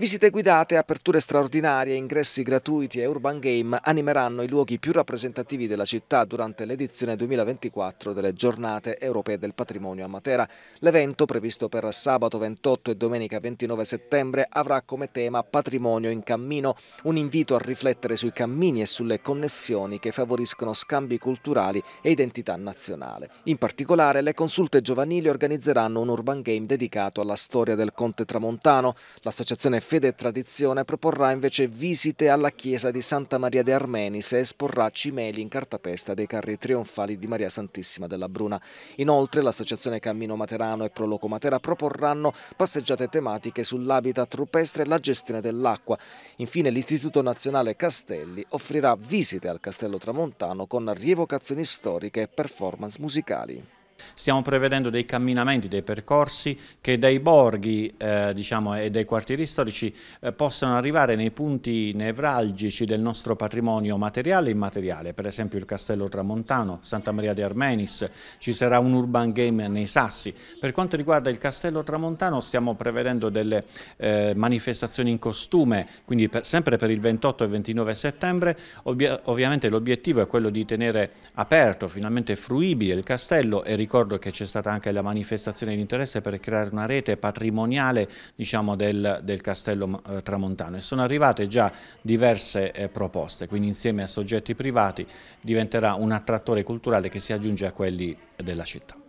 Visite guidate, aperture straordinarie, ingressi gratuiti e Urban Game animeranno i luoghi più rappresentativi della città durante l'edizione 2024 delle Giornate Europee del Patrimonio a Matera. L'evento, previsto per sabato 28 e domenica 29 settembre, avrà come tema Patrimonio in cammino, un invito a riflettere sui cammini e sulle connessioni che favoriscono scambi culturali e identità nazionale. In particolare, le consulte giovanili organizzeranno un Urban Game dedicato alla storia del Conte Tramontano. L'associazione Fede e Tradizione proporrà invece visite alla chiesa di Santa Maria de Armenis e esporrà cimeli in cartapesta dei carri trionfali di Maria Santissima della Bruna. Inoltre l'associazione Cammino Materano e Proloco Matera proporranno passeggiate tematiche sull'habitat rupestre e la gestione dell'acqua. Infine l'Istituto Nazionale Castelli offrirà visite al Castello Tramontano con rievocazioni storiche e performance musicali. Stiamo prevedendo dei camminamenti, dei percorsi che dai borghi eh, diciamo, e dai quartieri storici eh, possano arrivare nei punti nevralgici del nostro patrimonio materiale e immateriale, per esempio il Castello Tramontano, Santa Maria di Armenis, ci sarà un urban game nei Sassi. Per quanto riguarda il Castello Tramontano stiamo prevedendo delle eh, manifestazioni in costume, quindi per, sempre per il 28 e 29 settembre, ovvia, ovviamente l'obiettivo è quello di tenere aperto, finalmente fruibile il castello e ricordare ricordo che c'è stata anche la manifestazione di interesse per creare una rete patrimoniale diciamo, del, del, castello eh, tramontano e sono arrivate già diverse eh, proposte, quindi insieme a soggetti privati diventerà un attrattore culturale che si aggiunge a quelli della città.